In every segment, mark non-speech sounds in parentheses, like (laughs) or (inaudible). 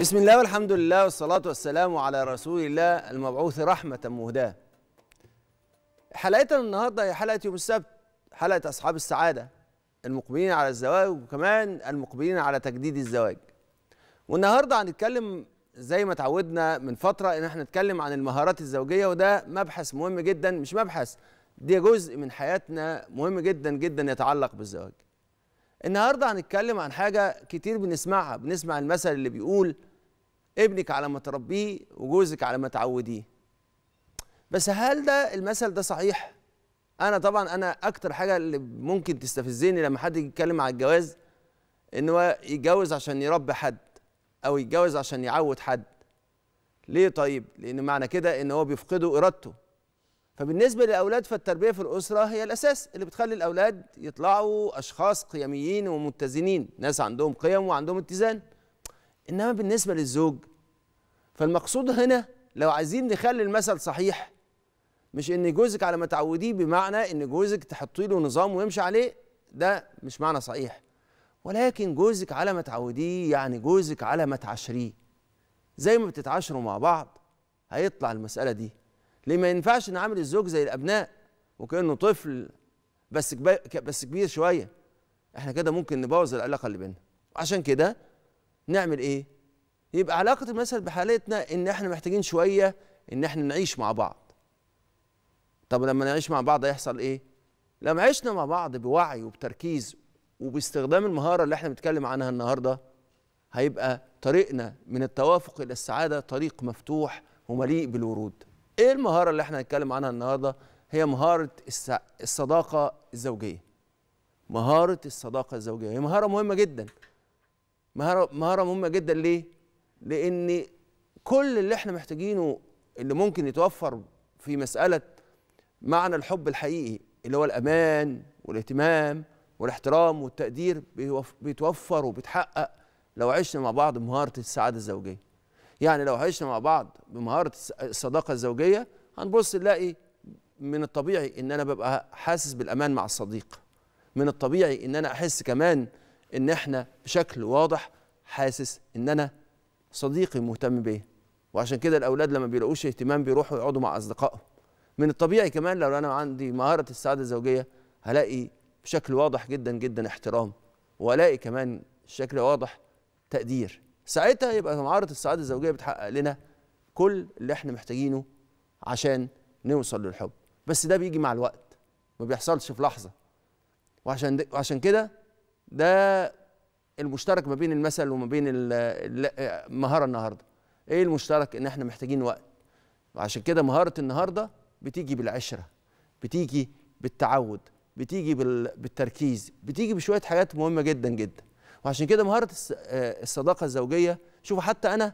بسم الله والحمد لله والصلاة والسلام على رسول الله المبعوث رحمة مهداة حلقتنا النهاردة هي حلقة يوم السبت حلقة أصحاب السعادة المقبلين على الزواج وكمان المقبلين على تجديد الزواج والنهاردة هنتكلم زي ما اتعودنا من فترة إن احنا نتكلم عن المهارات الزوجية وده مبحث مهم جدا مش مبحث دي جزء من حياتنا مهم جدا جدا يتعلق بالزواج النهارده هنتكلم عن حاجه كتير بنسمعها بنسمع المثل اللي بيقول ابنك على ما تربيه وجوزك على ما تعوديه بس هل ده المثل ده صحيح انا طبعا انا اكتر حاجه اللي ممكن تستفزني لما حد يتكلم على الجواز ان هو يتجوز عشان يربي حد او يتجوز عشان يعود حد ليه طيب لان معنى كده ان هو بيفقدوا ارادته فبالنسبه للاولاد فالتربيه في الاسره هي الاساس اللي بتخلي الاولاد يطلعوا اشخاص قيميين ومتزنين ناس عندهم قيم وعندهم اتزان انما بالنسبه للزوج فالمقصود هنا لو عايزين نخلي المثل صحيح مش ان جوزك على ما تعوديه بمعنى ان جوزك تحطي له نظام ويمشي عليه ده مش معنى صحيح ولكن جوزك على ما تعوديه يعني جوزك على ما تعاشريه زي ما بتتعاشروا مع بعض هيطلع المساله دي ليه ما ينفعش نعامل الزوج زي الابناء وكانه طفل بس بس كبير شويه احنا كده ممكن نبوظ العلاقه اللي بيننا عشان كده نعمل ايه يبقى علاقة المثل بحالتنا إن إحنا محتاجين شوية إن إحنا نعيش مع بعض. طب لما نعيش مع بعض هيحصل إيه؟ لما عشنا مع بعض بوعي وبتركيز وباستخدام المهارة اللي إحنا بنتكلم عنها النهاردة هيبقى طريقنا من التوافق إلى السعادة طريق مفتوح ومليء بالورود. إيه المهارة اللي إحنا هنتكلم عنها النهاردة؟ هي مهارة الصداقة الزوجية. مهارة الصداقة الزوجية هي مهارة مهمة جدا. مهارة مهارة مهمة جدا ليه؟ لان كل اللي احنا محتاجينه اللي ممكن يتوفر في مساله معنى الحب الحقيقي اللي هو الامان والاهتمام والاحترام والتقدير بيتوفر وبيتحقق لو عشنا مع بعض بمهاره السعاده الزوجيه يعني لو عشنا مع بعض بمهاره الصداقه الزوجيه هنبص نلاقي من الطبيعي ان انا ببقى حاسس بالامان مع الصديق من الطبيعي ان انا احس كمان ان احنا بشكل واضح حاسس ان انا صديقي مهتم بيا وعشان كده الاولاد لما بيلاقوش اهتمام بيروحوا يقعدوا مع اصدقائهم من الطبيعي كمان لو انا عندي مهاره السعاده الزوجيه هلاقي بشكل واضح جدا جدا احترام والاقي كمان بشكل واضح تقدير ساعتها يبقى مهاره السعاده الزوجيه بتحقق لنا كل اللي احنا محتاجينه عشان نوصل للحب بس ده بيجي مع الوقت ما بيحصلش في لحظه وعشان وعشان كده ده المشترك ما بين المثل وما بين مهاره النهارده ايه المشترك ان احنا محتاجين وقت وعشان كده مهاره النهارده بتيجي بالعشره بتيجي بالتعود بتيجي بالتركيز بتيجي بشويه حاجات مهمه جدا جدا وعشان كده مهاره آه، الصداقه الزوجيه شوفوا حتى انا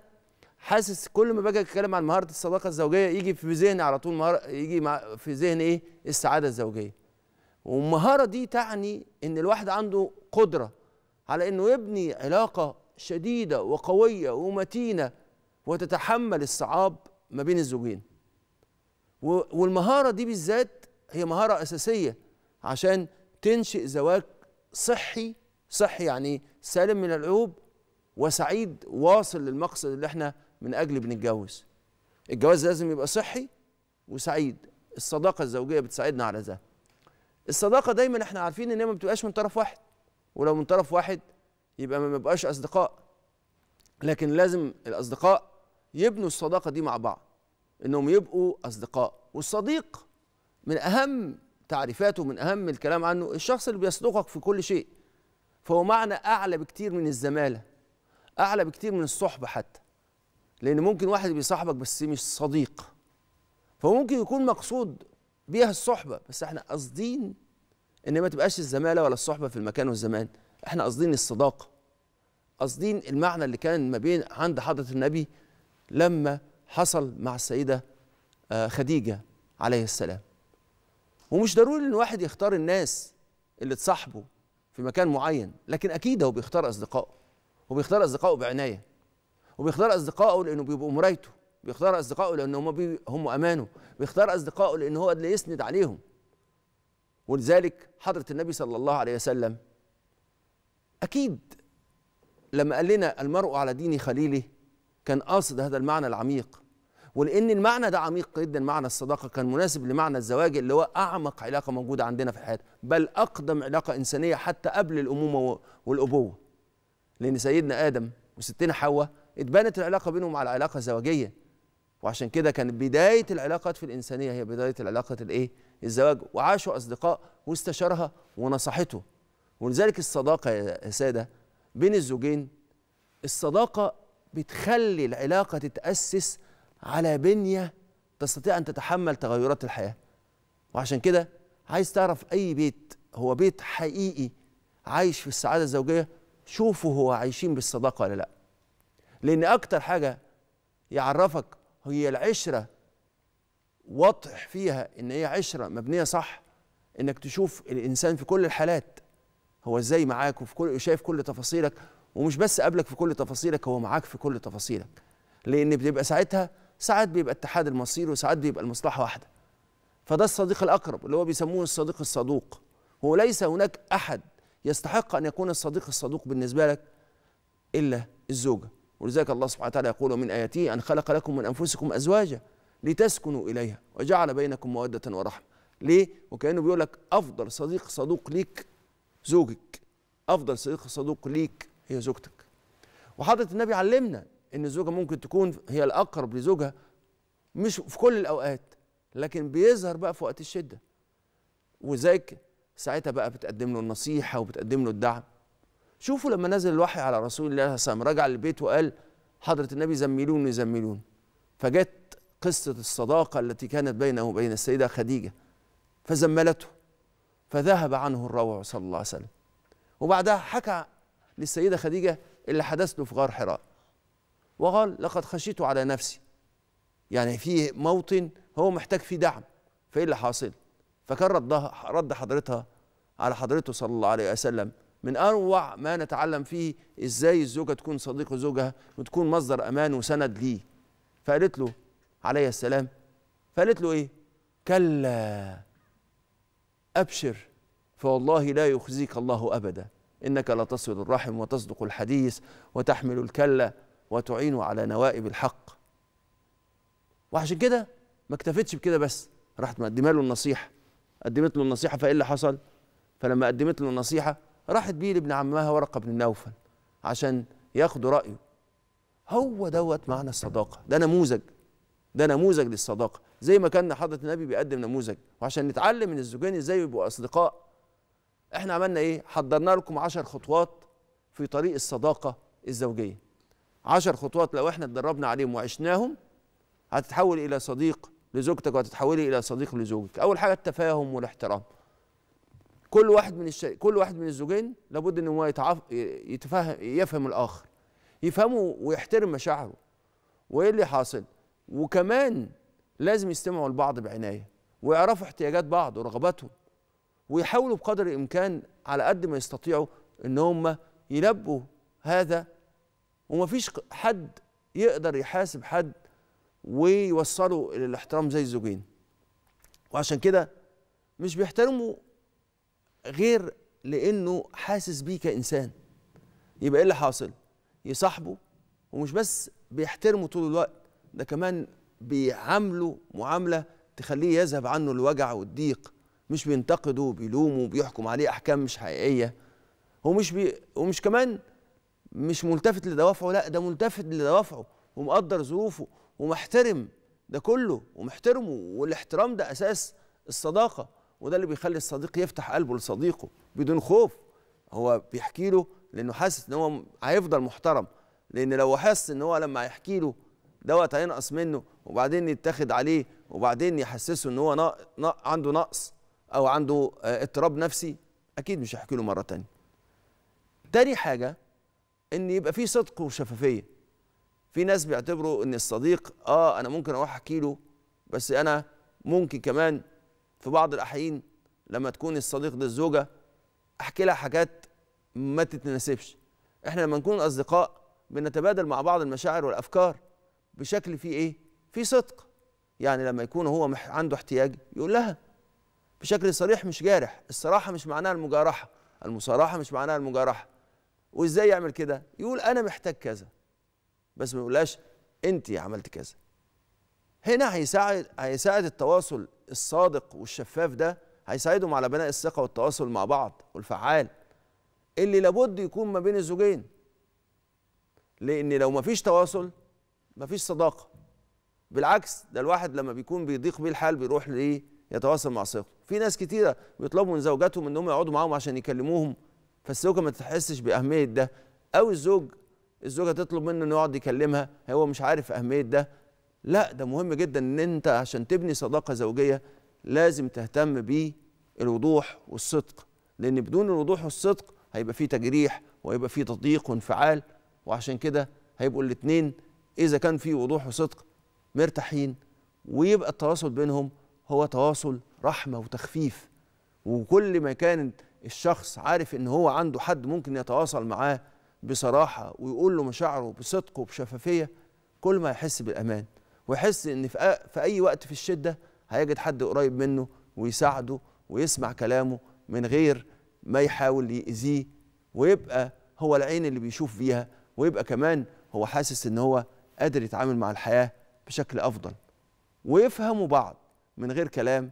حاسس كل ما باجي اتكلم عن مهاره الصداقه الزوجيه يجي في ذهني على طول مهارة يجي مع في ذهني ايه السعاده الزوجيه والمهاره دي تعني ان الواحد عنده قدره على انه يبني علاقه شديده وقويه ومتينه وتتحمل الصعاب ما بين الزوجين والمهاره دي بالذات هي مهاره اساسيه عشان تنشئ زواج صحي صحي يعني سالم من العيوب وسعيد واصل للمقصد اللي احنا من اجله بنتجوز الجواز لازم يبقى صحي وسعيد الصداقه الزوجيه بتساعدنا على ده الصداقه دايما احنا عارفين ان هي ما بتبقاش من طرف واحد ولو من طرف واحد يبقى ما بقاش اصدقاء لكن لازم الاصدقاء يبنوا الصداقه دي مع بعض انهم يبقوا اصدقاء والصديق من اهم تعريفاته من اهم الكلام عنه الشخص اللي بيصدقك في كل شيء فهو معنى اعلى بكتير من الزماله اعلى بكتير من الصحبه حتى لان ممكن واحد بيصاحبك بس مش صديق فممكن يكون مقصود بيها الصحبه بس احنا قاصدين ان ما تبقاش الزماله ولا الصحبه في المكان والزمان احنا قاصدين الصداقه قاصدين المعنى اللي كان ما بين عند حضره النبي لما حصل مع السيده آه، خديجه عليه السلام ومش ضروري ان واحد يختار الناس اللي تصاحبه في مكان معين لكن اكيد هو بيختار اصدقائه وبيختار اصدقائه بعنايه وبيختار اصدقائه لانه بيبقوا مرايته بيختار اصدقائه لان هم هم امانه بيختار اصدقائه لان هو اللي يسند عليهم ولذلك حضرة النبي صلى الله عليه وسلم أكيد لما قال لنا المرء على دين خليله كان قاصد هذا المعنى العميق ولأن المعنى ده عميق جدا معنى الصداقة كان مناسب لمعنى الزواج اللي هو أعمق علاقة موجودة عندنا في الحياة بل أقدم علاقة إنسانية حتى قبل الأمومة والأبوة لأن سيدنا آدم وستنا حواء اتبنت العلاقة بينهم على علاقة زواجية وعشان كده كانت بداية العلاقات في الإنسانية هي بداية العلاقة الإيه؟ الزواج وعاشوا أصدقاء واستشارها ونصحته ولذلك الصداقة يا سادة بين الزوجين الصداقة بتخلي العلاقة تتأسس على بنية تستطيع أن تتحمل تغيرات الحياة وعشان كده عايز تعرف أي بيت هو بيت حقيقي عايش في السعادة الزوجية شوفوا هو عايشين بالصداقة ولا لأ لأن أكتر حاجة يعرفك هي العشرة واضح فيها ان هي عشره مبنيه صح انك تشوف الانسان في كل الحالات هو ازاي معاك وفي كل شايف كل تفاصيلك ومش بس قابلك في كل تفاصيلك هو معاك في كل تفاصيلك لان بيبقى ساعتها ساعات بيبقى اتحاد المصير وساعات بيبقى المصلحه واحده فده الصديق الاقرب اللي هو بيسموه الصديق الصدوق هو ليس هناك احد يستحق ان يكون الصديق الصدوق بالنسبه لك الا الزوجه ولذلك الله سبحانه وتعالى يقول من اياته ان خلق لكم من انفسكم ازواجا لتسكنوا إليها وجعل بينكم مودة ورحمة ليه؟ وكأنه بيقول لك أفضل صديق صدوق ليك زوجك أفضل صديق صدوق ليك هي زوجتك وحضرة النبي علمنا إن الزوجة ممكن تكون هي الأقرب لزوجها مش في كل الأوقات لكن بيظهر بقى في وقت الشدة وذاك ساعتها بقى بتقدم له النصيحة وبتقدم له الدعم شوفوا لما نزل الوحي على رسول الله صلى الله عليه وسلم رجع البيت وقال حضرة النبي زملوني زملوني فجت قصة الصداقة التي كانت بينه وبين السيدة خديجة فزملته فذهب عنه الروع صلى الله عليه وسلم وبعدها حكى للسيدة خديجة اللي حدث له في غار حراء وقال لقد خشيت على نفسي يعني في موطن هو محتاج فيه دعم فايه اللي حاصل فكان ردها رد حضرتها على حضرته صلى الله عليه وسلم من اروع ما نتعلم فيه ازاي الزوجه تكون صديق زوجها وتكون مصدر امان وسند ليه فقالت له عليه السلام فقالت له ايه كلا ابشر فوالله لا يخزيك الله ابدا انك لتصل الرحم وتصدق الحديث وتحمل الكلا وتعين على نوائب الحق وعشان كده ما اكتفتش بكده بس راحت مقدمه له النصيحه قدمت له النصيحه فايه اللي حصل فلما قدمت له النصيحه راحت بيه لابن عمها ورقه بن نوفل عشان ياخدوا رايه هو دوت معنى الصداقه ده نموذج ده نموذج للصداقه زي ما كان حضره النبي بيقدم نموذج وعشان نتعلم من الزوجين ازاي يبقوا اصدقاء احنا عملنا ايه حضرنا لكم عشر خطوات في طريق الصداقه الزوجيه عشر خطوات لو احنا اتدربنا عليهم وعشناهم هتتحول الى صديق لزوجتك وهتتحولي الى صديق لزوجك اول حاجه التفاهم والاحترام كل واحد من الشريك كل واحد من الزوجين لابد ان هو يتعف... يتفهم يفهم الاخر يفهمه ويحترم مشاعره وايه اللي حاصل وكمان لازم يستمعوا لبعض بعناية ويعرفوا احتياجات بعض ورغباتهم ويحاولوا بقدر الإمكان على قد ما يستطيعوا إن هم يلبوا هذا ومفيش حد يقدر يحاسب حد ويوصله إلى الاحترام زي الزوجين وعشان كده مش بيحترموا غير لأنه حاسس بيه كإنسان يبقى إيه اللي حاصل؟ يصاحبه ومش بس بيحترمه طول الوقت ده كمان بيعامله معامله تخليه يذهب عنه الوجع والضيق مش بينتقده وبيلومه وبيحكم عليه احكام مش حقيقيه هو مش بي ومش كمان مش ملتفت لدوافعه لا ده ملتفت لدوافعه ومقدر ظروفه ومحترم ده كله ومحترمه والاحترام ده اساس الصداقه وده اللي بيخلي الصديق يفتح قلبه لصديقه بدون خوف هو بيحكي له لانه حاسس ان هو هيفضل محترم لان لو حاسس ان هو لما هيحكي له دوت هينقص منه وبعدين يتاخد عليه وبعدين يحسسه ان هو عنده نقص او عنده آه، اضطراب نفسي اكيد مش هيحكي له مره تانية تاني حاجه ان يبقى في صدق وشفافيه في ناس بيعتبروا ان الصديق اه انا ممكن اروح احكي له بس انا ممكن كمان في بعض الاحيان لما تكون الصديق ده الزوجه احكي لها حاجات ما تتناسبش احنا لما نكون اصدقاء بنتبادل مع بعض المشاعر والافكار بشكل فيه ايه فيه صدق يعني لما يكون هو عنده احتياج يقول لها بشكل صريح مش جارح الصراحه مش معناها المجارحه المصارحه مش معناها المجارحه وازاي يعمل كده يقول انا محتاج كذا بس ما يقولهاش انت عملت كذا هنا هيساعد هيساعد التواصل الصادق والشفاف ده هيساعدهم على بناء الثقه والتواصل مع بعض والفعال اللي لابد يكون ما بين الزوجين لان لو ما فيش تواصل مفيش صداقه بالعكس ده الواحد لما بيكون بيضيق بيه الحال بيروح ليه يتواصل مع صديقه في ناس كتيره بيطلبوا من زوجاتهم انهم يقعدوا معاهم عشان يكلموهم فالزوجه ما تحسش باهميه ده او الزوج الزوجه تطلب منه انه يقعد يكلمها هو مش عارف اهميه ده لا ده مهم جدا ان انت عشان تبني صداقه زوجيه لازم تهتم بالوضوح والصدق لان بدون الوضوح والصدق هيبقى فيه تجريح وهيبقى فيه تضييق وانفعال وعشان كده هيبقوا الاثنين اذا كان في وضوح وصدق مرتاحين ويبقى التواصل بينهم هو تواصل رحمه وتخفيف وكل ما كان الشخص عارف ان هو عنده حد ممكن يتواصل معاه بصراحه ويقول له مشاعره بصدق وبشفافيه كل ما يحس بالامان ويحس ان في اي وقت في الشده هيجد حد قريب منه ويساعده ويسمع كلامه من غير ما يحاول يأذيه ويبقى هو العين اللي بيشوف فيها ويبقى كمان هو حاسس ان هو قادر يتعامل مع الحياه بشكل افضل ويفهموا بعض من غير كلام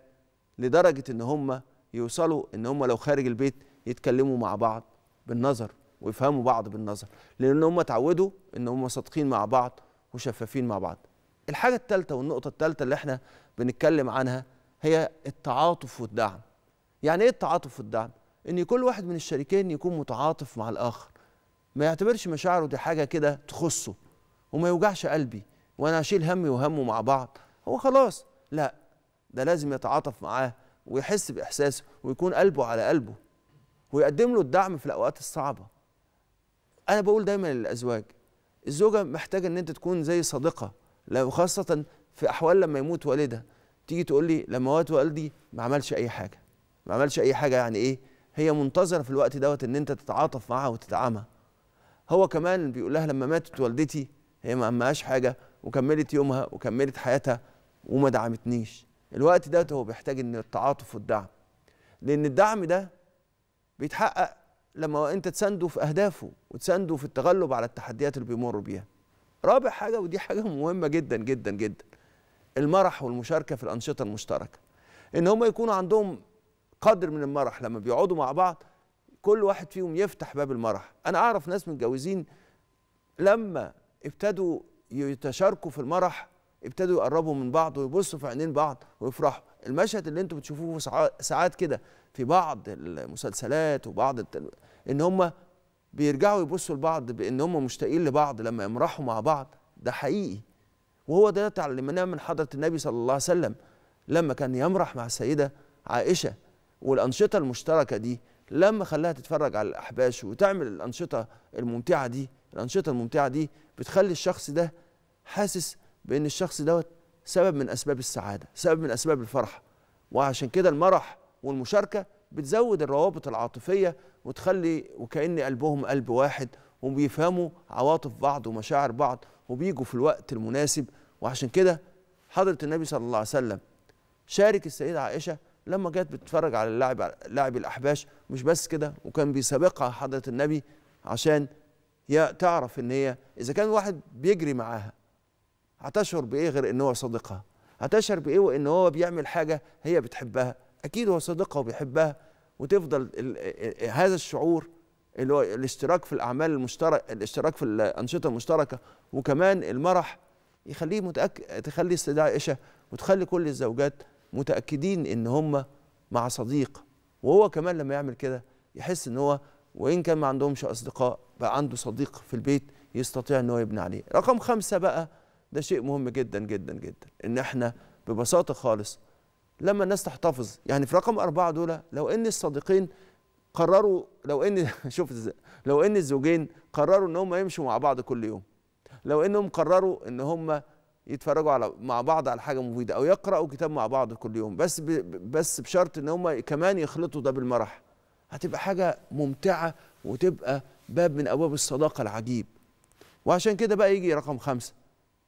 لدرجه ان هم يوصلوا ان هم لو خارج البيت يتكلموا مع بعض بالنظر ويفهموا بعض بالنظر لان هم اتعودوا ان هم صادقين مع بعض وشفافين مع بعض الحاجه الثالثه والنقطه الثالثه اللي احنا بنتكلم عنها هي التعاطف والدعم يعني ايه التعاطف والدعم ان كل واحد من الشريكين يكون متعاطف مع الاخر ما يعتبرش مشاعره دي حاجه كده تخصه وما يوجعش قلبي وانا اشيل همي وهمه مع بعض هو خلاص لا ده لازم يتعاطف معاه ويحس باحساسه ويكون قلبه على قلبه ويقدم له الدعم في الاوقات الصعبه انا بقول دايما للازواج الزوجه محتاجه ان انت تكون زي صديقه لو خاصه في احوال لما يموت والدها تيجي تقول لي لما مات والدي ما عملش اي حاجه ما عملش اي حاجه يعني ايه هي منتظره في الوقت دوت ان انت تتعاطف معها وتدعمها هو كمان بيقول لها لما ماتت والدتي هي ما همهاش حاجه وكملت يومها وكملت حياتها وما دعمتنيش الوقت ده هو بيحتاج ان التعاطف والدعم لان الدعم ده بيتحقق لما انت تسانده في اهدافه وتسانده في التغلب على التحديات اللي بيمر بيها رابع حاجه ودي حاجه مهمه جدا جدا جدا المرح والمشاركه في الانشطه المشتركه ان هم يكونوا عندهم قدر من المرح لما بيقعدوا مع بعض كل واحد فيهم يفتح باب المرح انا اعرف ناس متجوزين لما ابتدوا يتشاركوا في المرح ابتدوا يقربوا من بعض ويبصوا في عينين بعض ويفرحوا المشهد اللي انتم بتشوفوه ساعات كده في بعض المسلسلات وبعض التل... ان هم بيرجعوا يبصوا لبعض بان هم مشتاقين لبعض لما يمرحوا مع بعض ده حقيقي وهو ده تعلمناه من حضره النبي صلى الله عليه وسلم لما كان يمرح مع السيده عائشه والانشطه المشتركه دي لما خلاها تتفرج على الاحباش وتعمل الانشطه الممتعه دي الانشطه الممتعه دي بتخلي الشخص ده حاسس بان الشخص دوت سبب من اسباب السعاده سبب من اسباب الفرح وعشان كده المرح والمشاركه بتزود الروابط العاطفيه وتخلي وكأن قلبهم قلب واحد وبيفهموا عواطف بعض ومشاعر بعض وبيجوا في الوقت المناسب وعشان كده حضرة النبي صلى الله عليه وسلم شارك السيدة عائشة لما جت بتتفرج على اللاعب لاعب الأحباش مش بس كده وكان بيسابقها حضرة النبي عشان يا تعرف ان هي اذا كان واحد بيجري معاها هتشعر بايه غير ان هو صديقها هتشعر بايه وان هو بيعمل حاجه هي بتحبها اكيد هو صديقها وبيحبها وتفضل هذا الشعور اللي هو الاشتراك في الاعمال المشترك الاشتراك في الانشطه المشتركه وكمان المرح يخليه متأكد تخلي استدعاء عائشة وتخلي كل الزوجات متأكدين إن هم مع صديق وهو كمان لما يعمل كده يحس إن هو وإن كان ما عندهمش أصدقاء بقى عنده صديق في البيت يستطيع أن هو يبني عليه رقم خمسة بقى ده شيء مهم جدا جدا جدا إن إحنا ببساطة خالص لما الناس تحتفظ يعني في رقم أربعة دول لو إن الصديقين قرروا لو إن (laughs) شوف لو إن الزوجين قرروا إن هم يمشوا مع بعض كل يوم لو إنهم قرروا إن هم يتفرجوا على مع بعض على حاجه مفيده او يقراوا كتاب مع بعض كل يوم بس بس بشرط ان هم كمان يخلطوا ده بالمرح هتبقى حاجه ممتعه وتبقى باب من ابواب الصداقه العجيب وعشان كده بقى يجي رقم خمسة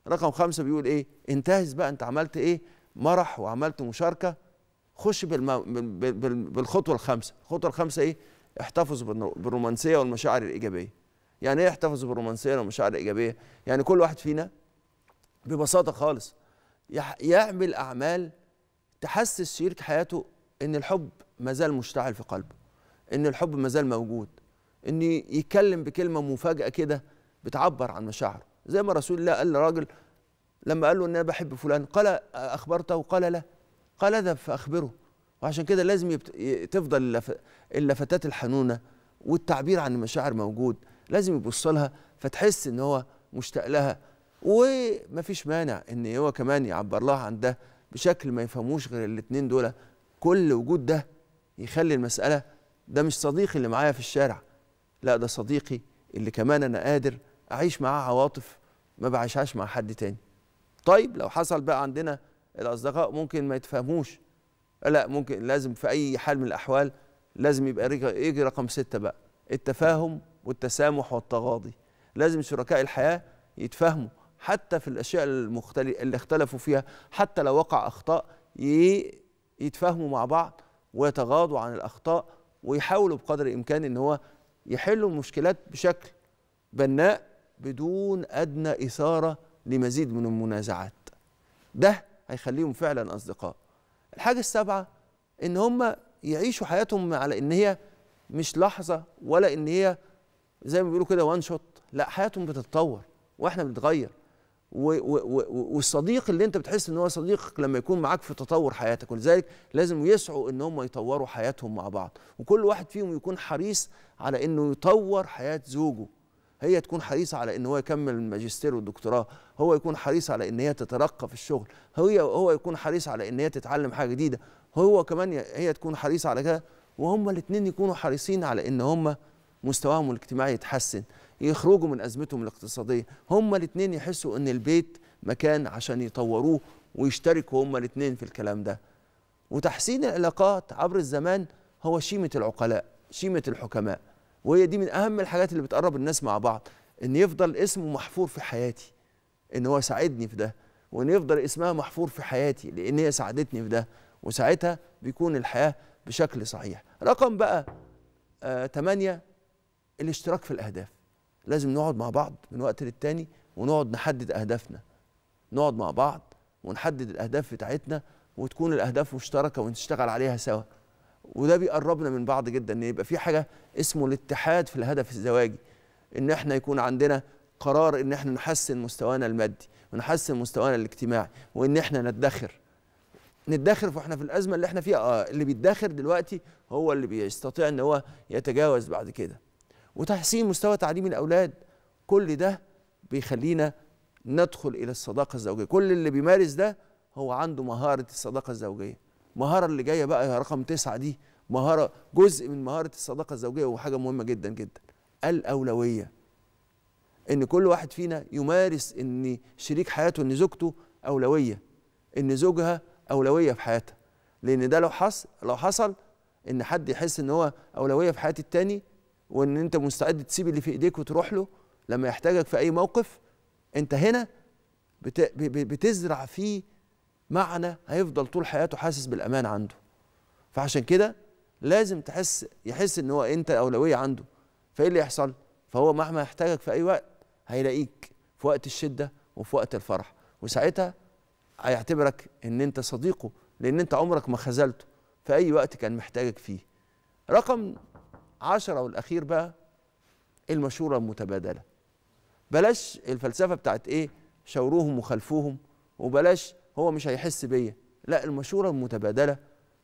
رقم خمسة بيقول ايه انتهز بقى انت عملت ايه مرح وعملت مشاركة خش بالم... بال... بالخطوة الخامسة الخطوة الخامسة ايه احتفظ بالرومانسية والمشاعر الإيجابية يعني ايه احتفظ بالرومانسية والمشاعر الإيجابية يعني كل واحد فينا ببساطة خالص يح... يعمل أعمال تحسس شريك حياته ان الحب مازال مشتعل في قلبه ان الحب مازال موجود ان يتكلم بكلمه مفاجاه كده بتعبر عن مشاعره زي ما رسول الله قال لراجل لما قال له ان انا بحب فلان قال اخبرته قال لا قال اذهب فاخبره وعشان كده لازم يبت... تفضل اللفتات الحنونه والتعبير عن المشاعر موجود لازم يبص لها فتحس ان هو مشتاق لها ومفيش مانع ان هو كمان يعبر لها عن ده بشكل ما يفهموش غير الاثنين دول كل وجود ده يخلي المساله ده مش صديقي اللي معايا في الشارع لا ده صديقي اللي كمان انا قادر اعيش معاه عواطف ما بعيشهاش مع حد تاني طيب لو حصل بقى عندنا الاصدقاء ممكن ما يتفهموش لا ممكن لازم في اي حال من الاحوال لازم يبقى يجي رقم ستة بقى التفاهم والتسامح والتغاضي لازم شركاء الحياة يتفاهموا حتى في الأشياء المختلف اللي اختلفوا فيها حتى لو وقع أخطاء يتفاهموا مع بعض ويتغاضوا عن الأخطاء ويحاولوا بقدر الامكان ان هو يحلوا المشكلات بشكل بناء بدون ادنى اثاره لمزيد من المنازعات ده هيخليهم فعلا اصدقاء الحاجه السابعه ان هم يعيشوا حياتهم على ان هي مش لحظه ولا ان هي زي ما بيقولوا كده وان شوت لا حياتهم بتتطور واحنا بنتغير والصديق اللي انت بتحس ان هو صديقك لما يكون معاك في تطور حياتك ولذلك لازم يسعوا ان هم يطوروا حياتهم مع بعض وكل واحد فيهم يكون حريص على انه يطور حياه زوجه هي تكون حريصه على ان هو يكمل الماجستير والدكتوراه هو يكون حريص على ان هي تترقى في الشغل هي هو يكون حريص على ان هي تتعلم حاجه جديده هو كمان هي تكون حريصه على كده وهما الاثنين يكونوا حريصين على ان هما مستواهم الاجتماعي يتحسن يخرجوا من أزمتهم الاقتصادية هما الاثنين يحسوا أن البيت مكان عشان يطوروه ويشتركوا هما الاثنين في الكلام ده وتحسين العلاقات عبر الزمان هو شيمة العقلاء شيمة الحكماء وهي دي من أهم الحاجات اللي بتقرب الناس مع بعض إن يفضل اسمه محفور في حياتي إن هو ساعدني في ده وإن يفضل اسمها محفور في حياتي لأن هي ساعدتني في ده وساعتها بيكون الحياة بشكل صحيح رقم بقى آه 8 الاشتراك في الأهداف لازم نقعد مع بعض من وقت للتاني ونقعد نحدد اهدافنا نقعد مع بعض ونحدد الاهداف بتاعتنا وتكون الاهداف مشتركه ونشتغل عليها سوا وده بيقربنا من بعض جدا ان يبقى في حاجه اسمه الاتحاد في الهدف الزواجي ان احنا يكون عندنا قرار ان احنا نحسن مستوانا المادي ونحسن مستوانا الاجتماعي وان احنا ندخر ندخر واحنا في الازمه اللي احنا فيها اه اللي بيتدخر دلوقتي هو اللي بيستطيع ان هو يتجاوز بعد كده وتحسين مستوى تعليم الأولاد كل ده بيخلينا ندخل إلى الصداقة الزوجية كل اللي بيمارس ده هو عنده مهارة الصداقة الزوجية المهارة اللي جاية بقى رقم تسعة دي مهارة جزء من مهارة الصداقة الزوجية وحاجة مهمة جدا جدا الأولوية إن كل واحد فينا يمارس إن شريك حياته إن زوجته أولوية إن زوجها أولوية في حياتها لأن ده لو حصل لو حصل إن حد يحس إن هو أولوية في حياة التاني وان انت مستعد تسيب اللي في ايديك وتروح له لما يحتاجك في اي موقف انت هنا بتزرع فيه معنى هيفضل طول حياته حاسس بالامان عنده فعشان كده لازم تحس يحس ان هو انت اولويه عنده فايه اللي يحصل فهو مهما يحتاجك في اي وقت هيلاقيك في وقت الشده وفي وقت الفرح وساعتها هيعتبرك ان انت صديقه لان انت عمرك ما خذلته في اي وقت كان محتاجك فيه رقم عشرة والأخير بقى المشورة المتبادلة بلاش الفلسفة بتاعت إيه شاوروهم وخلفوهم وبلاش هو مش هيحس بيا لا المشورة المتبادلة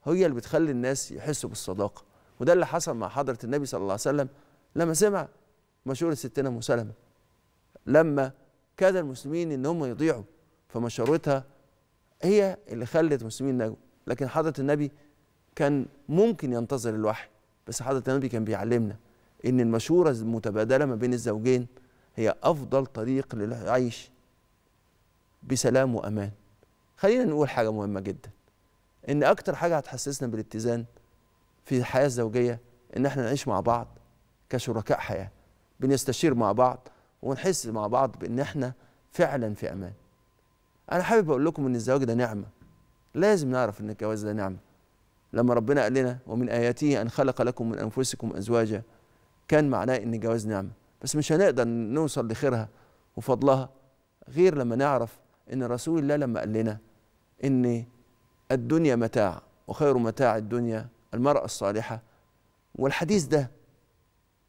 هي اللي بتخلي الناس يحسوا بالصداقة وده اللي حصل مع حضرة النبي صلى الله عليه وسلم لما سمع مشورة ستنا أم سلمة لما كاد المسلمين إن هم يضيعوا فمشورتها هي اللي خلت المسلمين نجوا لكن حضرة النبي كان ممكن ينتظر الوحي بس حضرة النبي كان بيعلمنا إن المشورة المتبادلة ما بين الزوجين هي أفضل طريق للعيش بسلام وأمان خلينا نقول حاجة مهمة جدا إن أكتر حاجة هتحسسنا بالاتزان في الحياة الزوجية إن إحنا نعيش مع بعض كشركاء حياة بنستشير مع بعض ونحس مع بعض بإن إحنا فعلا في أمان أنا حابب أقول لكم إن الزواج ده نعمة لازم نعرف إن الجواز ده نعمة لما ربنا قال لنا ومن آياته أن خلق لكم من أنفسكم أزواجا كان معناه إن الجواز نعمة بس مش هنقدر نوصل لخيرها وفضلها غير لما نعرف إن رسول الله لما قال لنا إن الدنيا متاع وخير متاع الدنيا المرأة الصالحة والحديث ده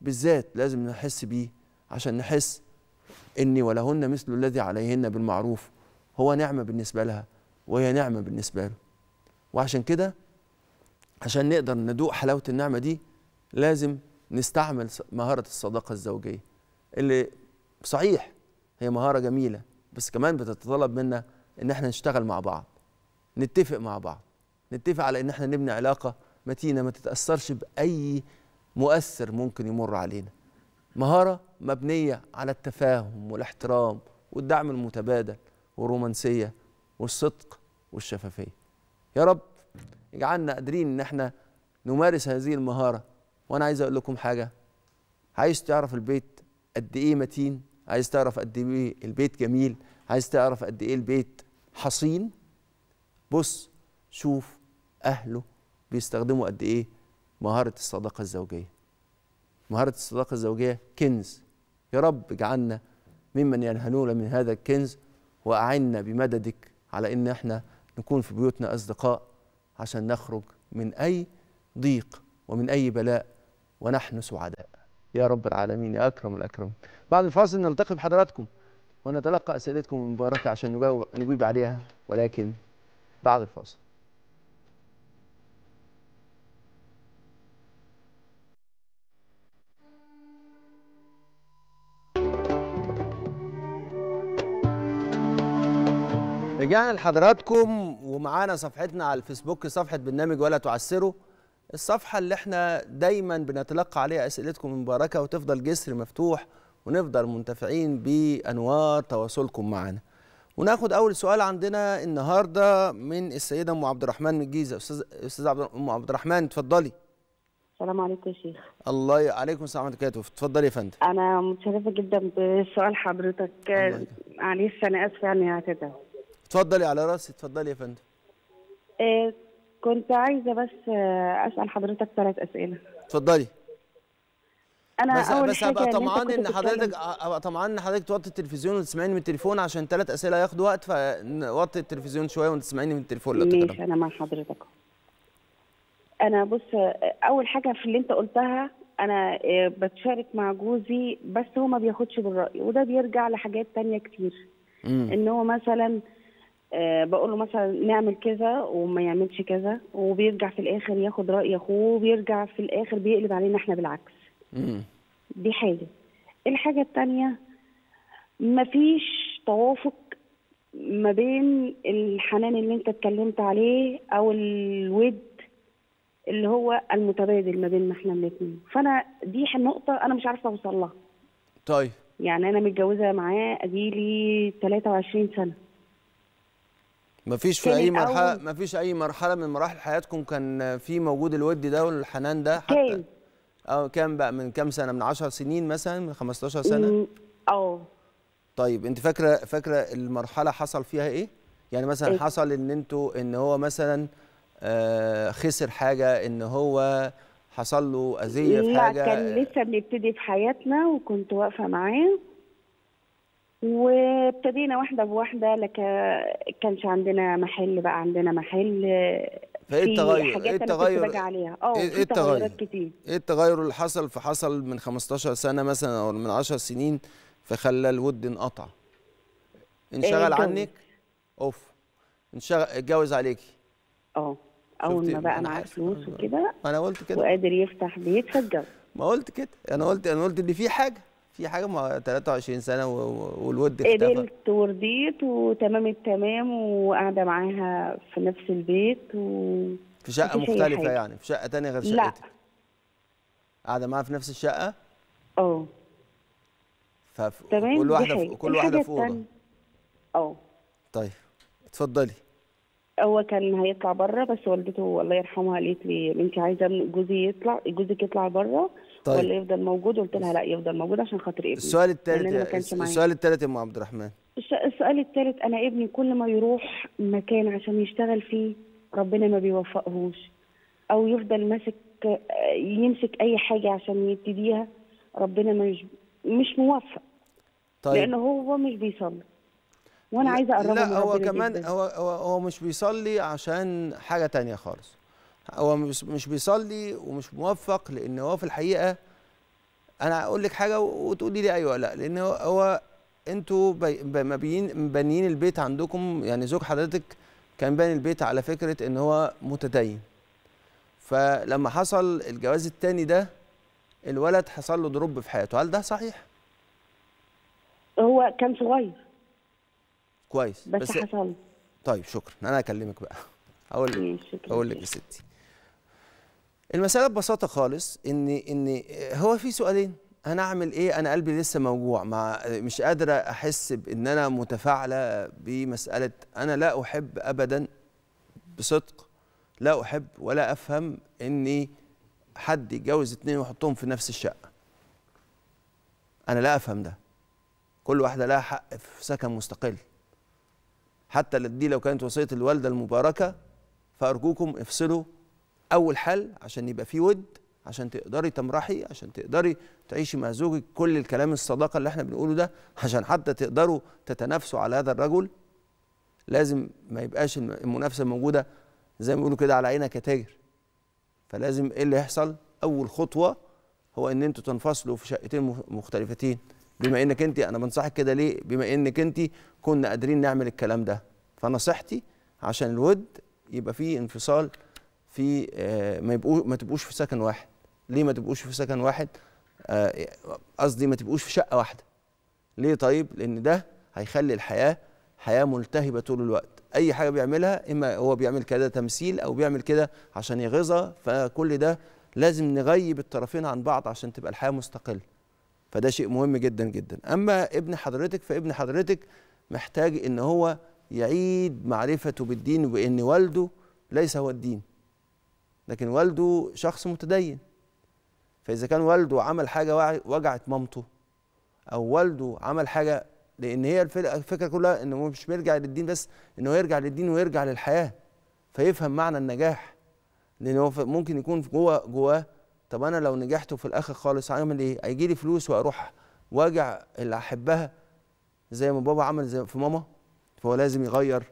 بالذات لازم نحس بيه عشان نحس إني ولهن مثل الذي عليهن بالمعروف هو نعمة بالنسبة لها وهي نعمة بالنسبة له وعشان كده عشان نقدر ندوق حلاوه النعمه دي لازم نستعمل مهاره الصداقه الزوجيه اللي صحيح هي مهاره جميله بس كمان بتتطلب منا ان احنا نشتغل مع بعض نتفق مع بعض نتفق على ان احنا نبني علاقه متينه ما تتاثرش باي مؤثر ممكن يمر علينا مهاره مبنيه على التفاهم والاحترام والدعم المتبادل والرومانسيه والصدق والشفافيه يا رب يجعلنا قادرين ان احنا نمارس هذه المهاره وانا عايز اقول لكم حاجه عايز تعرف البيت قد ايه متين عايز تعرف قد ايه البيت جميل عايز تعرف قد ايه البيت حصين بص شوف اهله بيستخدموا قد ايه مهاره الصداقه الزوجيه مهاره الصداقه الزوجيه كنز يا رب اجعلنا ممن ينهلون من هذا الكنز واعنا بمددك على ان احنا نكون في بيوتنا اصدقاء عشان نخرج من أي ضيق ومن أي بلاء ونحن سعداء يا رب العالمين يا أكرم الاكرمين بعد الفاصل نلتقي بحضراتكم ونتلقى أسئلتكم المباركة عشان نجيب عليها ولكن بعد الفاصل رجعنا لحضراتكم ومعانا صفحتنا على الفيسبوك صفحة برنامج ولا تعسروا الصفحة اللي احنا دايما بنتلقى عليها أسئلتكم المباركة وتفضل جسر مفتوح ونفضل منتفعين بأنوار تواصلكم معنا وناخد أول سؤال عندنا النهاردة من السيدة أم عبد الرحمن من الجيزة أستاذ أستاذ أم عبد الرحمن اتفضلي السلام عليكم يا شيخ الله عليكم السلام ورحمه الله اتفضلي يا فندم انا متشرفه جدا بسؤال حضرتك معلش انا اسفه يعني هتدعو اتفضلي على راسي اتفضلي يا فندم آه، كنت عايزه بس آه، اسال حضرتك ثلاث اسئله اتفضلي انا بس اول بس ابقى طمعان ان حضرتك ابقى طمعان ان حضرتك توطي التلفزيون وتسمعيني من التليفون عشان ثلاث اسئله هياخدوا وقت فوطي التلفزيون شويه وتسمعيني من التليفون لو تقدر انا مع حضرتك انا بص اول حاجه في اللي انت قلتها انا آه، بتشارك مع جوزي بس هو ما بياخدش بالراي وده بيرجع لحاجات تانية كتير مم. ان هو مثلا آه، بقول له مثلا نعمل كذا وما يعملش كذا وبيرجع في الاخر ياخد راي اخوه وبيرجع في الاخر بيقلب علينا احنا بالعكس دي حاجه الحاجه الثانيه مفيش توافق ما بين الحنان اللي انت اتكلمت عليه او الود اللي هو المتبادل ما بيننا احنا الاثنين فانا دي نقطه انا مش عارفه اوصل لها طيب يعني انا متجوزه معاه اديلي 23 سنه مفيش في اي مرحله ما مفيش اي مرحله من مراحل حياتكم كان في موجود الود ده والحنان ده حتى كان اه كان بقى من كام سنه من 10 سنين مثلا من 15 سنه اه طيب انت فاكره فاكره المرحله حصل فيها ايه يعني مثلا إيه؟ حصل ان انتوا ان هو مثلا آه خسر حاجه ان هو حصل له اذيه في حاجه لا كان لسه بنبتدي في حياتنا وكنت واقفه معاه وابتدينا واحدة بواحدة لك كانش عندنا محل بقى عندنا محل آه، فايه التغير؟ ايه التغير؟ عليها اه ايه, إيه التغير؟ كتير ايه التغير اللي حصل فحصل من 15 سنة مثلا او من 10 سنين فخلى الود انقطع؟ انشغل إيه عنك؟ اوف انشغل اتجوز عليكي اه اول ما بقى معاه فلوس وكده انا قلت كده وقادر يفتح بيت فاتجوز ما قلت كده انا قلت انا قلت ان في حاجه في حاجه ما 23 سنه والود اختفى قبلت ورضيت وتمام التمام وقاعده معاها في نفس البيت و في شقه مختلفه حاجة. يعني في شقه تانية غير شقتك لا قاعده معاها في نفس الشقه اه ف كل واحده في... كل واحده في اوضه اه طيب اتفضلي هو كان هيطلع بره بس والدته الله يرحمها قالت لي انت عايزه جوزي يطلع جوزك يطلع بره طيب. ولا يفضل موجود قلت لها لا يفضل موجود عشان خاطر ابني السؤال الثالث السؤال الثالث يا ام عبد الرحمن السؤال الثالث انا ابني كل ما يروح مكان عشان يشتغل فيه ربنا ما بيوفقهوش او يفضل ماسك يمسك اي حاجه عشان يبتديها ربنا مش مش موفق طيب لان هو مش بيصلي وانا عايزه اقربه لا هو كمان هو هو مش بيصلي عشان حاجه تانية خالص هو مش بيصلي ومش موفق لان هو في الحقيقه انا اقول لك حاجه وتقولي لي ايوه لا لان هو انتوا مبنيين البيت عندكم يعني زوج حضرتك كان باني البيت على فكره ان هو متدين فلما حصل الجواز الثاني ده الولد حصل له دروب في حياته هل ده صحيح هو كان صغير كويس بس, بس حصل طيب شكرا انا اكلمك بقى اقول لك اقول لك يا ستي المساله ببساطه خالص ان ان هو في سؤالين انا اعمل ايه انا قلبي لسه موجوع مع مش قادره احس بان انا متفاعله بمساله انا لا احب ابدا بصدق لا احب ولا افهم اني حد يتجوز اتنين ويحطهم في نفس الشقه انا لا افهم ده كل واحده لها حق في سكن مستقل حتى دي لو كانت وصيه الوالده المباركه فارجوكم افصلوا اول حل عشان يبقى في ود عشان تقدري تمرحي عشان تقدري تعيشي مع زوجك كل الكلام الصداقه اللي احنا بنقوله ده عشان حتى تقدروا تتنافسوا على هذا الرجل لازم ما يبقاش المنافسه موجوده زي ما بيقولوا كده على عينك يا تاجر فلازم ايه اللي يحصل اول خطوه هو ان انتوا تنفصلوا في شقتين مختلفتين بما انك انت انا بنصحك كده ليه بما انك انت كنا قادرين نعمل الكلام ده فنصيحتي عشان الود يبقى فيه انفصال في آه، ما يبقوا ما تبقوش في سكن واحد ليه ما تبقوش في سكن واحد آه، قصدي ما تبقوش في شقه واحده ليه طيب لان ده هيخلي الحياه حياه ملتهبه طول الوقت اي حاجه بيعملها اما هو بيعمل كده تمثيل او بيعمل كده عشان يغيظها فكل ده لازم نغيب الطرفين عن بعض عشان تبقى الحياه مستقله فده شيء مهم جدا جدا اما ابن حضرتك فابن حضرتك محتاج ان هو يعيد معرفته بالدين وان والده ليس هو الدين لكن والده شخص متدين فإذا كان والده عمل حاجة وجعت مامته أو والده عمل حاجة لأن هي الفكرة كلها إنه مش بيرجع للدين بس إنه يرجع للدين ويرجع للحياة فيفهم معنى النجاح لأن هو ممكن يكون جوه جواه طب أنا لو نجحت في الآخر خالص هعمل إيه؟ هيجي لي فلوس وأروح واجع اللي أحبها زي ما بابا عمل زي في ماما فهو لازم يغير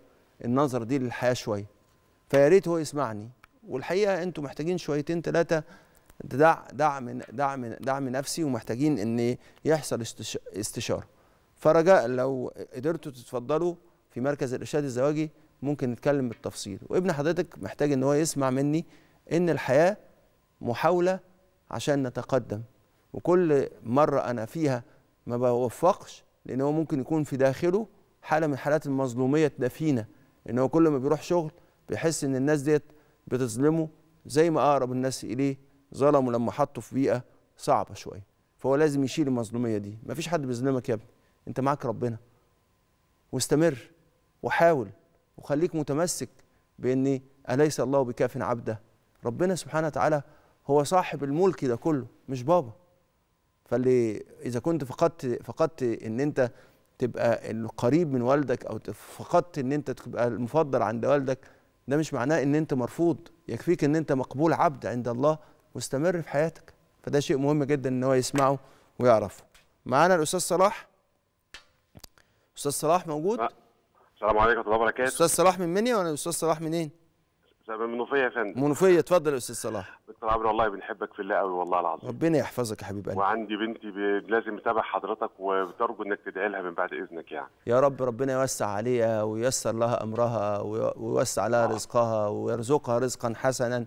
النظر دي للحياة شوية فيا ريت هو يسمعني والحقيقه انتم محتاجين شويتين ثلاثه دعم دعم دعم دعم نفسي ومحتاجين ان يحصل استشاره فرجاء لو قدرتوا تتفضلوا في مركز الارشاد الزواجي ممكن نتكلم بالتفصيل وابن حضرتك محتاج ان هو يسمع مني ان الحياه محاوله عشان نتقدم وكل مره انا فيها ما بوفقش لان هو ممكن يكون في داخله حاله من حالات المظلوميه تدفينا ان هو كل ما بيروح شغل بيحس ان الناس ديت بتظلمه زي ما اقرب الناس اليه ظلموا لما حطه في بيئه صعبه شويه فهو لازم يشيل المظلوميه دي مفيش حد بيظلمك يا ابني انت معاك ربنا واستمر وحاول وخليك متمسك بان اليس الله بكاف عبده ربنا سبحانه وتعالى هو صاحب الملك ده كله مش بابا فاللي اذا كنت فقدت فقدت ان انت تبقى القريب من والدك او فقدت ان انت تبقى المفضل عند والدك ده مش معناه ان انت مرفوض يكفيك ان انت مقبول عبد عند الله مستمر في حياتك فده شيء مهم جدا ان هو يسمعه ويعرفه معانا الاستاذ صلاح استاذ صلاح موجود السلام عليكم ورحمه الله وبركاته استاذ صلاح من منيا ولا استاذ صلاح منين سامع منوفيه يا فندم منوفيه اتفضل يا استاذ صلاح دكتور عمرو والله بنحبك في الله قوي والله العظيم ربنا يحفظك يا حبيب قلبي وعندي بنتي ب... لازم تتابع حضرتك وبترجو انك تدعي لها من بعد اذنك يعني يا رب ربنا يوسع عليها وييسر لها امرها ويوسع لها آه. رزقها ويرزقها رزقا حسنا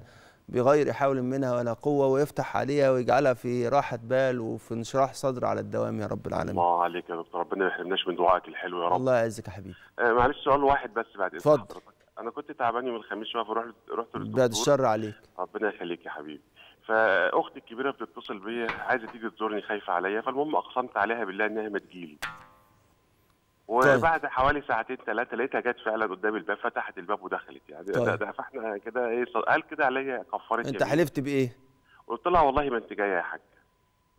بغير حول منها ولا قوة ويفتح عليها ويجعلها في راحة بال وفي انشراح صدر على الدوام يا رب العالمين. الله عليك يا دكتور ربنا ما يحرمناش من دعائك الحلو يا رب. الله يعزك يا حبيبي. آه معلش سؤال واحد بس بعد اذن حضرتك. انا كنت تعبان يوم الخميس شويه فروح رحت للدكتور بعد الشر عليك ربنا يخليك يا حبيبي فاختي الكبيره بتتصل بيا عايزه تيجي تزورني خايفه عليا فالمهم اقسمت عليها بالله انها ما تجيلي طيب. وبعد حوالي ساعتين ثلاثه لقيتها جت فعلا قدام الباب فتحت الباب ودخلت يعني طيب. ده فاحنا كده ايه قال كده عليا كفرت انت حلفت بايه؟ قلت لها والله ما انت جايه يا حاج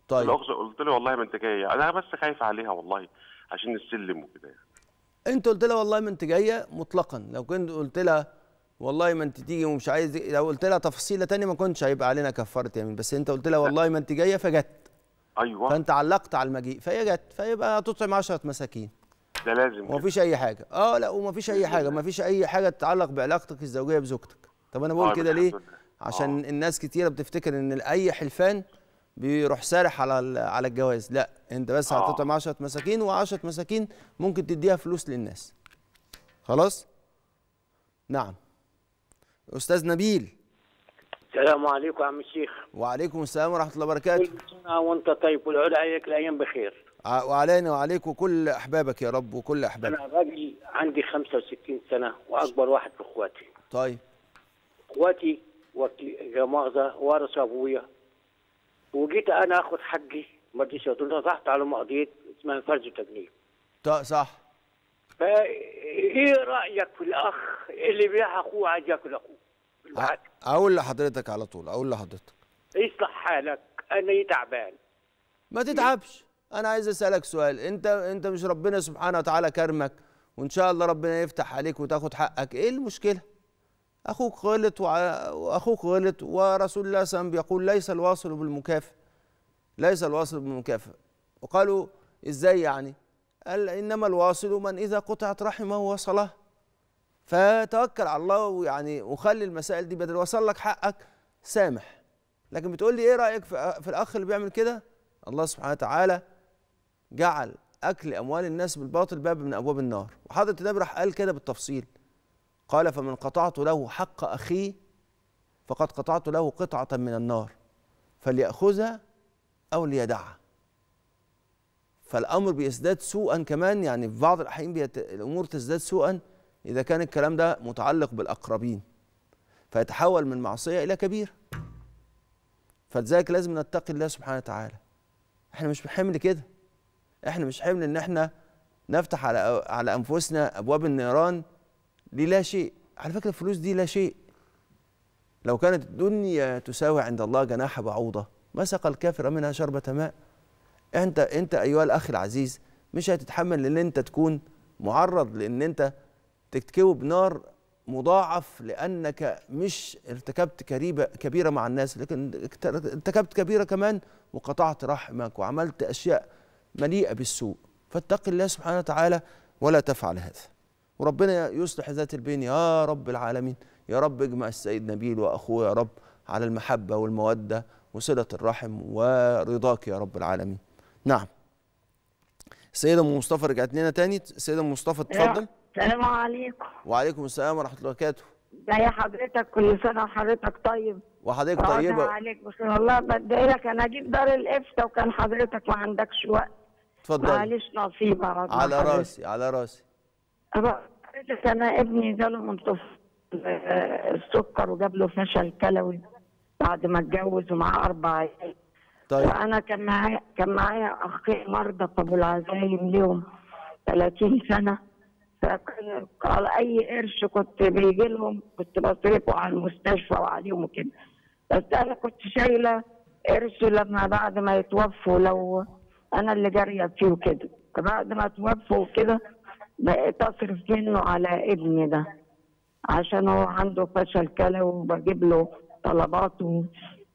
طيب قلت له والله ما انت جايه انا بس خايف عليها والله عشان السلم وكده يعني انت قلت لها والله ما انت جايه مطلقا لو كنت قلت لها والله ما انت تيجي ومش عايز لو قلت لها تفصيله ثانيه ما كنتش هيبقى علينا كفاره يمين بس انت قلت لها والله ما انت جايه فجت ايوه فانت علقت على المجيء فهي جت فيبقى هتطعم 10 مساكين ده لازم ومفيش اي حاجه اه لا ومفيش اي حاجه يعني. مفيش اي حاجه تتعلق بعلاقتك الزوجيه بزوجتك طب انا بقول طيب، كده ليه عشان آه. الناس كتيره بتفتكر ان اي حلفان بيروح سارح على على الجواز لا انت بس آه. هتطعم 10 مساكين و10 مساكين ممكن تديها فلوس للناس خلاص نعم استاذ نبيل السلام عليكم يا عم الشيخ وعليكم السلام ورحمه الله وبركاته كل سنه وانت طيب والعلا عليك الايام بخير آه، وعلينا وعليك وكل احبابك يا رب وكل احبابك انا راجل عندي 65 سنه واكبر واحد في اخواتي طيب اخواتي لا مؤاخذه وارث ابويا وجيت انا اخد حقي ما رضيش قلت له نصحت على مقضيه اسمها فرج وتجنيب صح ايه رايك في الاخ اللي بيع اخوه عايز ياكل اخوه اقول لحضرتك على طول اقول لحضرتك اصلح حالك انا إيه تعبان ما تتعبش انا عايز اسالك سؤال انت انت مش ربنا سبحانه وتعالى كرمك وان شاء الله ربنا يفتح عليك وتاخد حقك ايه المشكله أخوك غلط وأخوك غلط ورسول الله صلى الله عليه وسلم بيقول ليس الواصل بالمكافئ ليس الواصل بالمكافئ وقالوا إزاي يعني؟ قال إنما الواصل من إذا قطعت رحمه وصله فتوكل على الله ويعني وخلي المسائل دي بدل وصل لك حقك سامح لكن بتقول لي إيه رأيك في الأخ اللي بيعمل كده؟ الله سبحانه وتعالى جعل أكل أموال الناس بالباطل باب من أبواب النار وحضرة النبي راح قال كده بالتفصيل قال فمن قطعت له حق أخيه فقد قطعت له قطعة من النار فليأخذها أو ليدعها فالأمر بيزداد سوءا كمان يعني في بعض الأحيان بيت... الأمور تزداد سوءا إذا كان الكلام ده متعلق بالأقربين فيتحول من معصية إلى كبيرة فلذلك لازم نتقي الله سبحانه وتعالى احنا مش بحمل كده احنا مش حمل ان احنا نفتح على على انفسنا ابواب النيران للا شيء على فكرة الفلوس دي لا شيء لو كانت الدنيا تساوي عند الله جناح بعوضة ما سقى الكافر منها شربة ماء أنت أنت أيها الأخ العزيز مش هتتحمل إن أنت تكون معرض لأن أنت تكتكوب نار مضاعف لأنك مش ارتكبت كريبة كبيرة مع الناس لكن ارتكبت كبيرة كمان وقطعت رحمك وعملت أشياء مليئة بالسوء فاتق الله سبحانه وتعالى ولا تفعل هذا وربنا يصلح ذات البين يا رب العالمين يا رب اجمع السيد نبيل واخوه يا رب على المحبه والموده وصله الرحم ورضاك يا رب العالمين نعم السيده ام مصطفى رجعت لنا تاني السيده مصطفى اتفضل السلام عليكم وعليكم السلام ورحمه الله وبركاته يا حضرتك كل سنه وحضرتك طيب وحضرتك طيبه عليك بس والله بدعي انا اجيب دار الافتاء وكان حضرتك ما عندكش وقت اتفضل معلش نصيبه على راسي على راسي انا ابني جاله طفل آه، السكر وجاب له فشل كلوي بعد ما اتجوز ومعاه أربع عيال طيب فأنا كان معايا كان معايا أخين مرضى في أبو العزايم ليهم 30 سنة على أي قرش كنت بيجي لهم كنت بصرفه على المستشفى وعليهم وكده بس أنا كنت شايلة قرش لما بعد ما يتوفوا لو أنا اللي جارية فيه وكده فبعد ما توفوا وكده بقيت اصرف منه على ابني ده عشان هو عنده فشل كلوي وبجيب له طلباته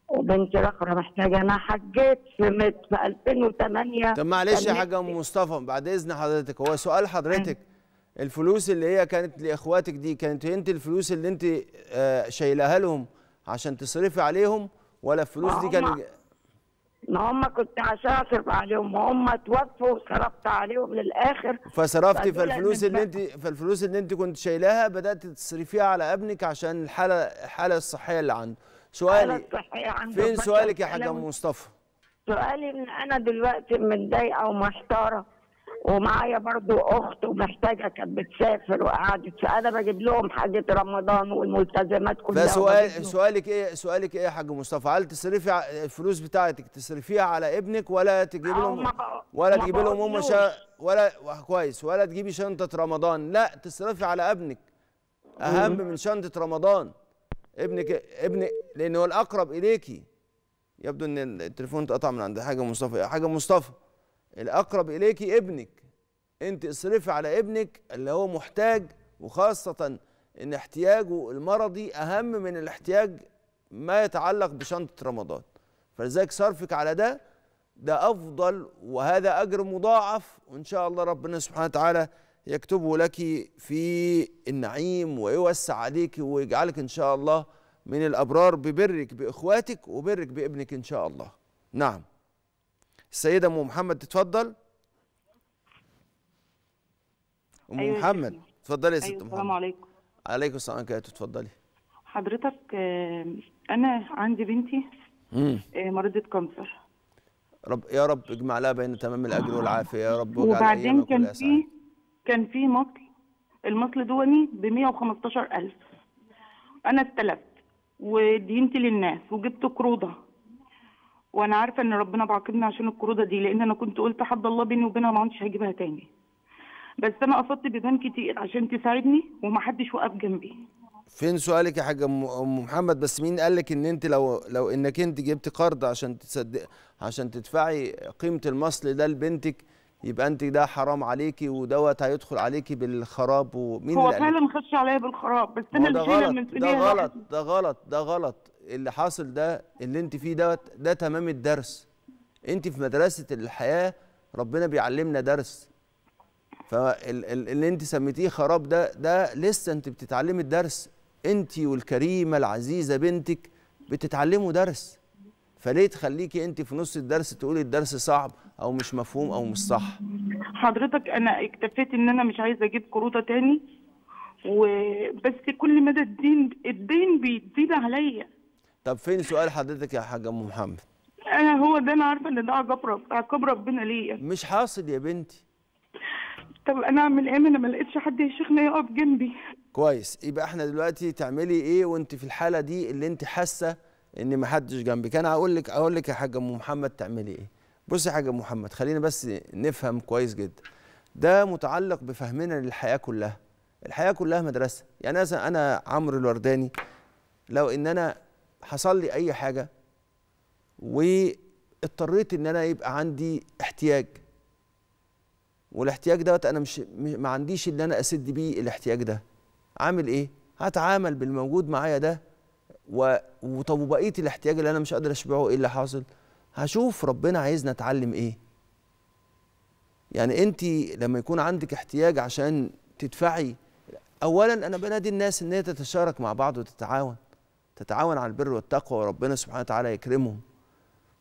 وبنتي الاخرى محتاجة أنا حجيت في 2008 طب معلش يا حاجة أم مصطفى بعد إذن حضرتك هو سؤال حضرتك أيوة. الفلوس اللي هي كانت لإخواتك دي كانت أنت الفلوس اللي أنت آه، شايلاها لهم عشان تصرفي عليهم ولا الفلوس دي كانت ما هم كنت عشان اصرف عليهم وهم توفوا وصرفت عليهم للاخر فصرفتي فالفلوس اللي انت فالفلوس اللي انت كنت شايلاها بدات تصرفيها على ابنك عشان الحاله الحاله الصحيه اللي عنده سؤالي فين سؤالك يا حاج مصطفى سؤالي ان انا دلوقتي متضايقه ومحتاره ومعايا برضو اخت ومحتاجه كانت بتسافر وقعدت فانا بجيب لهم حاجه رمضان والملتزمات كلها سؤال سؤالك ايه سؤالك ايه يا حاج مصطفى هل تصرفي الفلوس بتاعتك تصرفيها على ابنك ولا تجيب لهم ولا تجيب لهم هم شا... ولا كويس ولا تجيبي شنطه رمضان لا تصرفي على ابنك اهم من شنطه رمضان ابنك ابن لان هو الاقرب اليكي يبدو ان التليفون اتقطع من عند حاجه مصطفى حاجه مصطفى الأقرب إليك ابنك أنت اصرفي على ابنك اللي هو محتاج وخاصة إن احتياجه المرضي أهم من الاحتياج ما يتعلق بشنطة رمضان فلذلك صرفك على ده ده أفضل وهذا أجر مضاعف وإن شاء الله ربنا سبحانه وتعالى يكتبه لك في النعيم ويوسع عليك ويجعلك إن شاء الله من الأبرار ببرك بإخواتك وبرك بابنك إن شاء الله نعم السيده ام محمد تتفضل ام أيوة محمد تفضلي يا ست أيوة محمد السلام عليكم عليكم السلام ورحمه تفضلي حضرتك آه، انا عندي بنتي آه، مرضت كانسر رب يا رب اجمع لها بين تمام الاجر والعافيه يا رب وبعدين كان في كان في مصل المصل دوني ب 115000 انا اتلفت ودينت للناس وجبت قروضه وانا عارفه ان ربنا بعاقبني عشان القروضه دي لان انا كنت قلت حد الله بيني وبينها ما عدتش هجيبها تاني بس انا قفضت بيبان كتير عشان تساعدني ومحدش وقف جنبي فين سؤالك يا حاجه ام محمد بس مين قال لك ان انت لو لو انك انت جبتي قرض عشان تصدق عشان تدفعي قيمه المصل ده لبنتك يبقى انت ده حرام عليكي ودوت هيدخل عليكي بالخراب ومين هو فعلا خش عليا بالخراب بس انا اللي شايله المسؤوليه ده غلط ده غلط ده غلط اللي حاصل ده اللي انت فيه دوت ده تمام الدرس انت في مدرسه الحياه ربنا بيعلمنا درس فاللي انت سميتيه خراب ده ده لسه انت بتتعلمي الدرس انت والكريمه العزيزه بنتك بتتعلموا درس فليه تخليكي انت في نص الدرس تقولي الدرس صعب او مش مفهوم او مش صح حضرتك انا اكتفيت ان انا مش عايزه اجيب قروضه تاني وبس كل مدى الدين الدين بيزيد عليا طب فين سؤال حضرتك يا حاجه ام محمد انا هو ده انا عارفه ان ده عقاب عقاب ربنا ليا مش حاصل يا بنتي طب انا اعمل ايه انا ما لقيتش حد يا شيخنا يقف جنبي كويس يبقى احنا دلوقتي تعملي ايه وانت في الحاله دي اللي انت حاسه ان ما حدش جنبك انا هقول لك اقول لك يا حاجه ام محمد تعملي ايه بصي يا حاجه ام محمد خلينا بس نفهم كويس جدا ده متعلق بفهمنا للحياه كلها الحياه كلها مدرسه يعني مثلا انا عمرو الورداني لو ان انا حصل لي اي حاجه واضطريت ان انا يبقى عندي احتياج والاحتياج دوت انا مش ما عنديش اللي انا اسد بيه الاحتياج ده عامل ايه هتعامل بالموجود معايا ده و... وطب وبقيه الاحتياج اللي انا مش قادر اشبعه ايه اللي حاصل هشوف ربنا عايزنا اتعلم ايه يعني انت لما يكون عندك احتياج عشان تدفعي اولا انا بنادي الناس ان هي تتشارك مع بعض وتتعاون تتعاون على البر والتقوى وربنا سبحانه وتعالى يكرمهم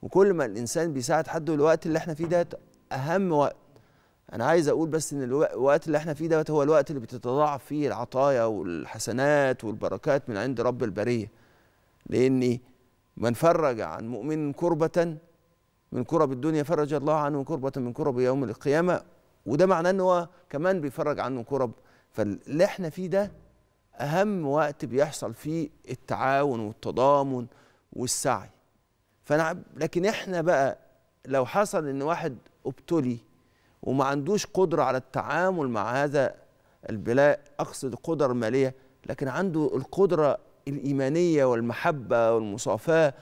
وكل ما الانسان بيساعد حد والوقت اللي احنا فيه ده اهم وقت انا عايز اقول بس ان الوقت اللي احنا فيه ده هو الوقت اللي بتتضاعف فيه العطايا والحسنات والبركات من عند رب البريه لان من فرج عن مؤمن كربه من كرب الدنيا فرج الله عنه كربه من كرب يوم القيامه وده معناه ان هو كمان بيفرج عنه كرب فاللي احنا فيه ده اهم وقت بيحصل فيه التعاون والتضامن والسعي فانا لكن احنا بقى لو حصل ان واحد ابتلي وما عندوش قدره على التعامل مع هذا البلاء اقصد قدر ماليه لكن عنده القدره الايمانيه والمحبه والمصافاه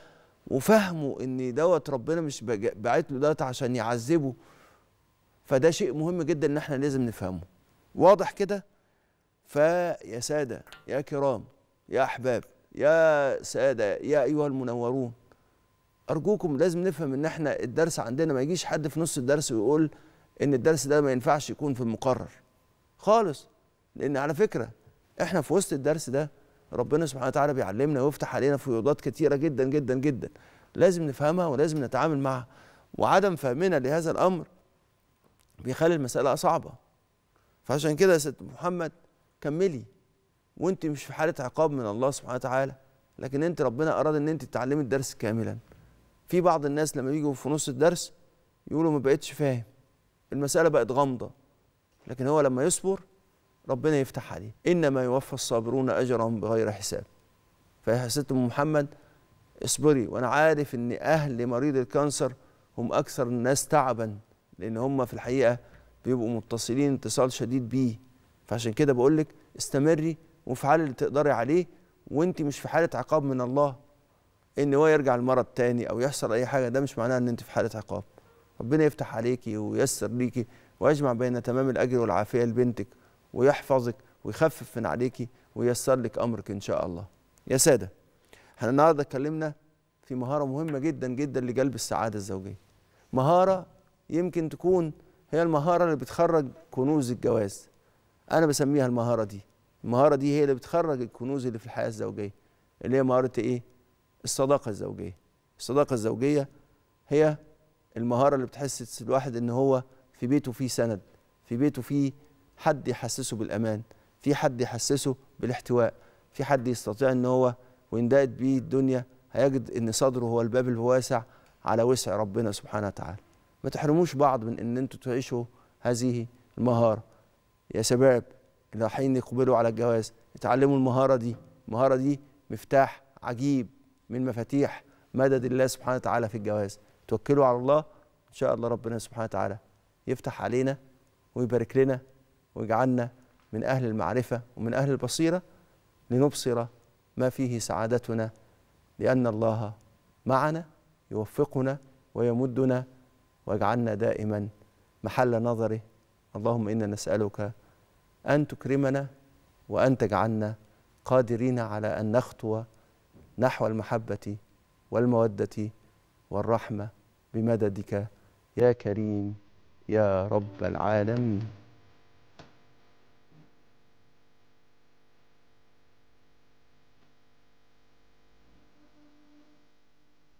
وفهمه ان دوت ربنا مش باعت له دوت عشان يعذبه فده شيء مهم جدا ان احنا لازم نفهمه واضح كده فيا سادة يا كرام يا أحباب يا سادة يا أيها المنورون أرجوكم لازم نفهم إن إحنا الدرس عندنا ما يجيش حد في نص الدرس ويقول إن الدرس ده ما ينفعش يكون في المقرر خالص لأن على فكرة إحنا في وسط الدرس ده ربنا سبحانه وتعالى بيعلمنا ويفتح علينا فيوضات كتيرة جدا جدا جدا لازم نفهمها ولازم نتعامل معها وعدم فهمنا لهذا الأمر بيخلي المسألة صعبة فعشان كده يا ست محمد كملي وانت مش في حاله عقاب من الله سبحانه وتعالى لكن انت ربنا اراد ان انت تتعلمي الدرس كاملا في بعض الناس لما يجوا في نص الدرس يقولوا ما بقتش فاهم المساله بقت غامضه لكن هو لما يصبر ربنا يفتح عليه انما يوفى الصابرون اجرهم بغير حساب فيا ست ام محمد اصبري وانا عارف ان اهل مريض الكانسر هم اكثر الناس تعبا لان هم في الحقيقه بيبقوا متصلين اتصال شديد بيه فعشان كده بقول لك استمري وافعلي اللي تقدري عليه وانت مش في حاله عقاب من الله ان هو يرجع المرض تاني او يحصل اي حاجه ده مش معناه ان انت في حاله عقاب ربنا يفتح عليكي وييسر ليكي ويجمع بين تمام الاجر والعافيه لبنتك ويحفظك ويخفف من عليكي وييسر لك امرك ان شاء الله يا ساده احنا النهارده اتكلمنا في مهاره مهمه جدا جدا لجلب السعاده الزوجيه مهاره يمكن تكون هي المهاره اللي بتخرج كنوز الجواز انا بسميها المهاره دي المهاره دي هي اللي بتخرج الكنوز اللي في الحياه الزوجيه اللي هي مهاره ايه الصداقه الزوجيه الصداقه الزوجيه هي المهاره اللي بتحسس الواحد ان هو في بيته فيه سند في بيته فيه حد يحسسه بالامان في حد يحسسه بالاحتواء في حد يستطيع ان هو وان بيه الدنيا هيجد ان صدره هو الباب الواسع على وسع ربنا سبحانه وتعالى ما تحرموش بعض من ان انتوا تعيشوا هذه المهاره يا شباب اللي رايحين يقبلوا على الجواز اتعلموا المهارة دي المهارة دي مفتاح عجيب من مفاتيح مدد الله سبحانه وتعالى في الجواز توكلوا على الله إن شاء الله ربنا سبحانه وتعالى يفتح علينا ويبارك لنا ويجعلنا من أهل المعرفة ومن أهل البصيرة لنبصر ما فيه سعادتنا لأن الله معنا يوفقنا ويمدنا ويجعلنا دائما محل نظره اللهم انا نسالك ان تكرمنا وان تجعلنا قادرين على ان نخطو نحو المحبه والموده والرحمه بمددك يا كريم يا رب العالمين